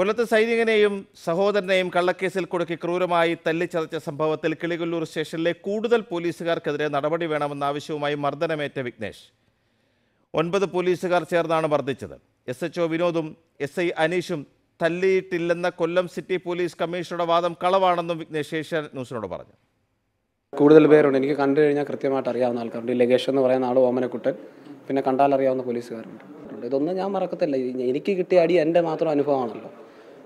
കൊല്ലത്ത് സൈനികനെയും സഹോദരനെയും കള്ളക്കേസിൽ കുടുക്കി ക്രൂരമായി തല്ലിച്ചതച്ച സംഭവത്തിൽ കിളികൊല്ലൂർ സ്റ്റേഷനിലെ കൂടുതൽ പോലീസുകാർക്കെതിരെ നടപടി വേണമെന്ന ആവശ്യവുമായി മർദ്ദനമേറ്റ വിഘ്നേഷ് ഒൻപത് പോലീസുകാർ ചേർന്നാണ് മർദ്ദിച്ചത് എസ് എച്ച് വിനോദും എസ് ഐ അനീഷും തല്ലിയിട്ടില്ലെന്ന കൊല്ലം സിറ്റി പോലീസ് കമ്മീഷണറുടെ വാദം കളവാണെന്നും വിഘ്നേഷ് ഏഷ്യ ന്യൂസിനോട് പറഞ്ഞു കൂടുതൽ പേരുണ്ട് എനിക്ക് കണ്ടു കഴിഞ്ഞാൽ കൃത്യമായിട്ട് അറിയാവുന്ന ആൾക്കാരുണ്ട് ലഗേഷ് എന്ന് പറയുന്ന ആൾ ഓമനക്കുട്ടൻ പിന്നെ കണ്ടാൽ അറിയാവുന്ന പോലീസുകാരുണ്ട് ഇതൊന്നും ഞാൻ മറക്കത്തില്ല എനിക്ക് കിട്ടിയ അടി എൻ്റെ മാത്രം അനുഭവമാണല്ലോ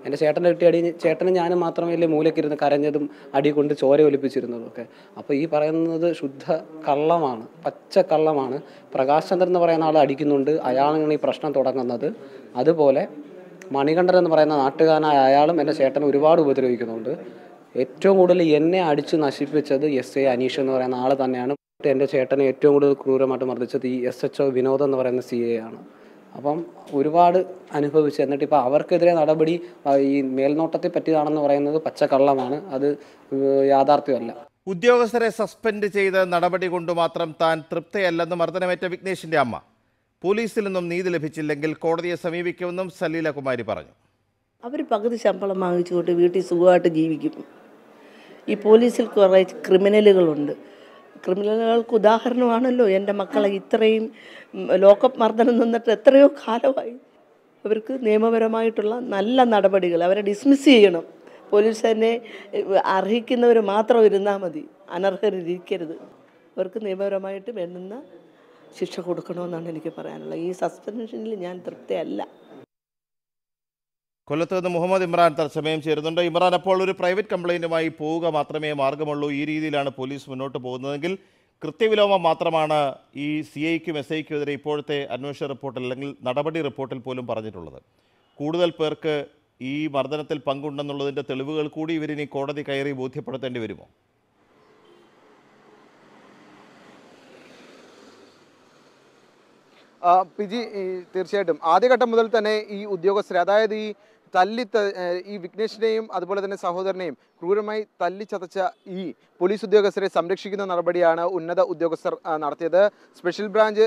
എൻ്റെ ചേട്ടൻ്റെ കിട്ടിയ അടി ചേട്ടന് ഞാൻ മാത്രമല്ലേ മൂലക്കിരുന്ന് കരഞ്ഞതും അടി കൊണ്ട് ചോര ഒലിപ്പിച്ചിരുന്നതും ഒക്കെ അപ്പോൾ ഈ പറയുന്നത് ശുദ്ധ കള്ളമാണ് പച്ച കള്ളമാണ് പ്രകാശ് ചന്ദ്രൻ എന്ന് പറയുന്ന ആൾ അടിക്കുന്നുണ്ട് അയാളാണ് ഈ പ്രശ്നം തുടങ്ങുന്നത് അതുപോലെ മണികണ്ഠൻ എന്ന് പറയുന്ന നാട്ടുകാരനായ അയാളും എൻ്റെ ചേട്ടനെ ഒരുപാട് ഉപദ്രവിക്കുന്നുണ്ട് ഏറ്റവും കൂടുതൽ എന്നെ അടിച്ച് നശിപ്പിച്ചത് എസ് എ അനീഷ് എന്ന് പറയുന്ന ആൾ തന്നെയാണ് എൻ്റെ ചേട്ടനെ ഏറ്റവും കൂടുതൽ ക്രൂരമായിട്ട് മർദ്ദിച്ചത് ഈ എസ് എച്ച് ഒ വിനോദ് എന്ന് പറയുന്ന സി എ ആണ് അപ്പം ഒരുപാട് അനുഭവിച്ചു എന്നിട്ട് ഇപ്പോൾ അവർക്കെതിരെ നടപടി ഈ മേൽനോട്ടത്തെ പറ്റിയതാണെന്ന് പറയുന്നത് പച്ചക്കള്ളമാണ് അത് യാഥാർത്ഥ്യമല്ല ഉദ്യോഗസ്ഥരെ സസ്പെൻഡ് ചെയ്ത നടപടി കൊണ്ട് മാത്രം താൻ തൃപ്തയല്ലെന്ന് മർദ്ദനമേറ്റ വിഘ്നേഷിന്റെ അമ്മ പോലീസിൽ നിന്നും നീതി ലഭിച്ചില്ലെങ്കിൽ കോടതിയെ സമീപിക്കുമെന്നും സലീല കുമാരി പറഞ്ഞു അവർ പകുതി ശമ്പളം വാങ്ങിച്ചുകൊണ്ട് വീട്ടിൽ സുഖമായിട്ട് ജീവിക്കും ഈ പോലീസിൽ കുറേ ക്രിമിനലുകളുണ്ട് ക്രിമിനലുകൾക്ക് ഉദാഹരണമാണല്ലോ എൻ്റെ മക്കളെ ഇത്രയും ലോക്കപ്പ് നിന്നിട്ട് എത്രയോ കാലമായി അവർക്ക് നിയമപരമായിട്ടുള്ള നല്ല നടപടികൾ അവരെ ഡിസ്മിസ് ചെയ്യണം പോലീസ് തന്നെ അർഹിക്കുന്നവർ മാത്രം ഇരുന്നാൽ മതി അനർഹരിക്കരുത് അവർക്ക് നിയമപരമായിട്ട് വേണ്ടുന്ന ശിക്ഷ കൊടുക്കണമെന്നാണ് എനിക്ക് പറയാനുള്ളത് ഈ സസ്പെൻഷനിൽ ഞാൻ തൃപ്തിയല്ല കൊല്ലത്ത് നിന്ന് മുഹമ്മദ് ഇമ്രാൻ തത്സമയം ചേരുന്നുണ്ട് ഇമ്രാൻ അപ്പോൾ ഒരു പ്രൈവറ്റ് കംപ്ലൈൻറ്റുമായി പോവുക മാത്രമേ മാർഗമുള്ളൂ ഈ രീതിയിലാണ് പോലീസ് മുന്നോട്ട് പോകുന്നതെങ്കിൽ കൃത്യവിലോമം മാത്രമാണ് ഈ സി ഐക്കും എസ് ഐക്കും എതിരെ ഇപ്പോഴത്തെ അന്വേഷണ റിപ്പോർട്ടിൽ അല്ലെങ്കിൽ നടപടി റിപ്പോർട്ടിൽ പോലും പറഞ്ഞിട്ടുള്ളത് കൂടുതൽ പേർക്ക് ഈ മർദ്ദനത്തിൽ പങ്കുണ്ടെന്നുള്ളതിൻ്റെ തെളിവുകൾ കൂടി ഇവരിനി കോടതി കയറി ബോധ്യപ്പെടുത്തേണ്ടി വരുമോ പി ജി തീർച്ചയായിട്ടും ആദ്യഘട്ടം മുതൽ തന്നെ ഈ ഉദ്യോഗസ്ഥർ അതായത് ഈ തല്ലി ഈ വിഘ്നേഷിനെയും അതുപോലെ തന്നെ സഹോദരനെയും ക്രൂരമായി തല്ലിച്ചതച്ച ഈ പോലീസ് ഉദ്യോഗസ്ഥരെ സംരക്ഷിക്കുന്ന നടപടിയാണ് ഉന്നത ഉദ്യോഗസ്ഥർ നടത്തിയത് special branch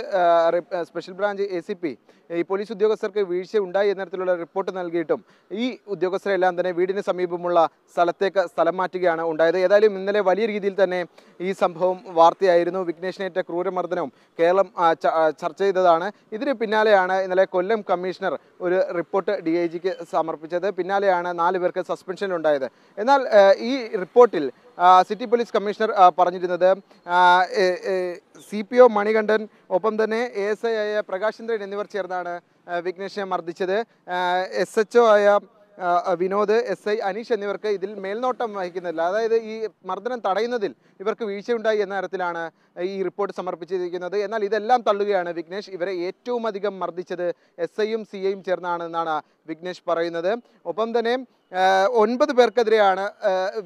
special branch A C P ഈ പോലീസ് ഉദ്യോഗസ്ഥർക്ക് വീഴ്ച ഉണ്ടായി എന്ന തരത്തിലുള്ള റിപ്പോർട്ട് നൽകിയിട്ടും ഈ ഉദ്യോഗസ്ഥരെല്ലാം തന്നെ വീടിന് സമീപമുള്ള സ്ഥലത്തേക്ക് സ്ഥലം മാറ്റുകയാണ് ഉണ്ടായത് ഏതായാലും ഇന്നലെ വലിയ രീതിയിൽ തന്നെ ഈ സംഭവം വാർത്തയായിരുന്നു വിഘ്നേഷിനേറ്റ ക്രൂരമർദ്ദനവും കേരളം ചർച്ച ചെയ്തതാണ് ഇതിന് പിന്നാലെയാണ് ഇന്നലെ കൊല്ലം കമ്മീഷണർ ഒരു റിപ്പോർട്ട് ഡി ഐ ജിക്ക് സമ സമർപ്പിച്ചത് പിന്നാലെയാണ് നാല് പേർക്ക് സസ്പെൻഷൻ ഉണ്ടായത് എന്നാൽ ഈ റിപ്പോർട്ടിൽ സിറ്റി പോലീസ് കമ്മീഷണർ പറഞ്ഞിരുന്നത് സി പി ഒ മണികണ്ഠൻ ഒപ്പം തന്നെ എ എസ് ഐ ആയ പ്രകാശ് ചന്ദ്രൻ എന്നിവർ ചേർന്നാണ് വിഘ്നേഷിനെ മർദ്ദിച്ചത് എസ് എച്ച് ഒ ആയ വിനോദ് എസ് ഐ അനീഷ് എന്നിവർക്ക് ഇതിൽ മേൽനോട്ടം വഹിക്കുന്നില്ല അതായത് ഈ മർദ്ദനം തടയുന്നതിൽ ഇവർക്ക് വീഴ്ചയുണ്ടായി എന്ന തരത്തിലാണ് ഈ റിപ്പോർട്ട് സമർപ്പിച്ചിരിക്കുന്നത് എന്നാൽ ഇതെല്ലാം തള്ളുകയാണ് വിഘ്നേഷ് ഇവരെ ഏറ്റവും അധികം മർദ്ദിച്ചത് എസ് ഐയും സി ഐയും ചേർന്നാണെന്നാണ് വിഘ്നേഷ് പറയുന്നത് ഒപ്പം തന്നെ ഒൻപത് പേർക്കെതിരെയാണ്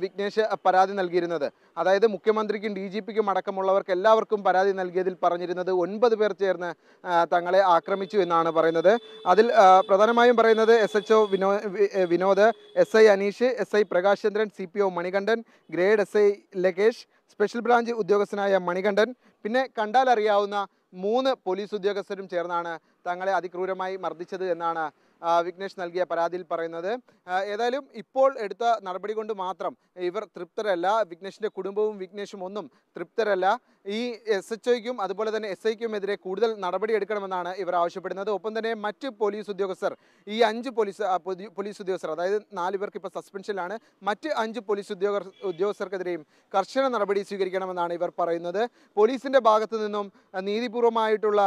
വിഘ്നേഷ് പരാതി നൽകിയിരുന്നത് അതായത് മുഖ്യമന്ത്രിക്കും ഡി ജി പിക്കും അടക്കമുള്ളവർക്ക് എല്ലാവർക്കും പരാതി നൽകിയതിൽ പറഞ്ഞിരുന്നത് ഒൻപത് പേർ ചേർന്ന് തങ്ങളെ ആക്രമിച്ചു എന്നാണ് പറയുന്നത് അതിൽ പ്രധാനമായും പറയുന്നത് എസ് എച്ച് ഒ വിനോ Vinod S I Aneesh S I Prakash Chandran C P O Manikandan grade S I Lakesh special branch ഉദ്യോഗസ്ഥനായ മണികണ്ഠൻ പിന്നെ കണ്ടാലറിയാവുന്ന മൂന്ന് പോലീസ് ഉദ്യോഗസ്ഥരും ചേർന്നാണ് തങ്ങളെ അതിക്രൂരമായി മർദ്ദിച്ചത് എന്നാണ് വിഘ്നേഷ് നൽകിയ പരാതിയിൽ പറയുന്നത് ഏതായാലും ഇപ്പോൾ എടുത്ത നടപടി കൊണ്ട് മാത്രം ഇവർ തൃപ്തരല്ല വിഘ്നേഷിൻ്റെ കുടുംബവും വിഘ്നേഷും ഒന്നും തൃപ്തരല്ല ഈ എസ് എച്ച് ഒയ്ക്കും അതുപോലെ തന്നെ എസ് എതിരെ കൂടുതൽ നടപടി എടുക്കണമെന്നാണ് ഇവർ ആവശ്യപ്പെടുന്നത് ഒപ്പം തന്നെ മറ്റ് പോലീസ് ഉദ്യോഗസ്ഥർ ഈ അഞ്ച് പോലീസ് പോലീസ് ഉദ്യോഗസ്ഥർ അതായത് നാല് പേർക്ക് ഇപ്പോൾ സസ്പെൻഷനിലാണ് മറ്റ് അഞ്ച് പോലീസ് ഉദ്യോഗ ഉദ്യോഗസ്ഥർക്കെതിരെയും കർശന നടപടി സ്വീകരിക്കണമെന്നാണ് ഇവർ പറയുന്നത് പോലീസിൻ്റെ ഭാഗത്തു നിന്നും നീതിപൂർവമായിട്ടുള്ള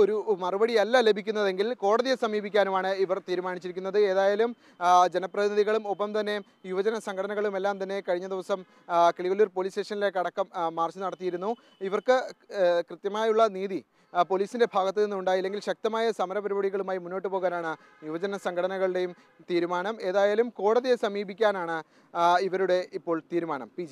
ഒരു മറുപടി അല്ല ലഭിക്കുന്നതെങ്കിൽ കോടതിയെ സമീപിക്കാനുമാണ് ഇവർ തീരുമാനിച്ചിരിക്കുന്നത് ഏതായാലും ജനപ്രതിനിധികളും ഒപ്പം തന്നെ യുവജന സംഘടനകളും എല്ലാം തന്നെ കഴിഞ്ഞ ദിവസം കിളിവല്ലൂർ പോലീസ് സ്റ്റേഷനിലേക്ക് അടക്കം മാർച്ച് നടത്തിയിരുന്നു ഇവർക്ക് കൃത്യമായുള്ള നീതി പോലീസിൻ്റെ ഭാഗത്തു നിന്നുണ്ടായില്ലെങ്കിൽ ശക്തമായ സമരപരിപാടികളുമായി മുന്നോട്ട് പോകാനാണ് യുവജന സംഘടനകളുടെയും തീരുമാനം ഏതായാലും കോടതിയെ സമീപിക്കാനാണ് ഇവരുടെ ഇപ്പോൾ തീരുമാനം പി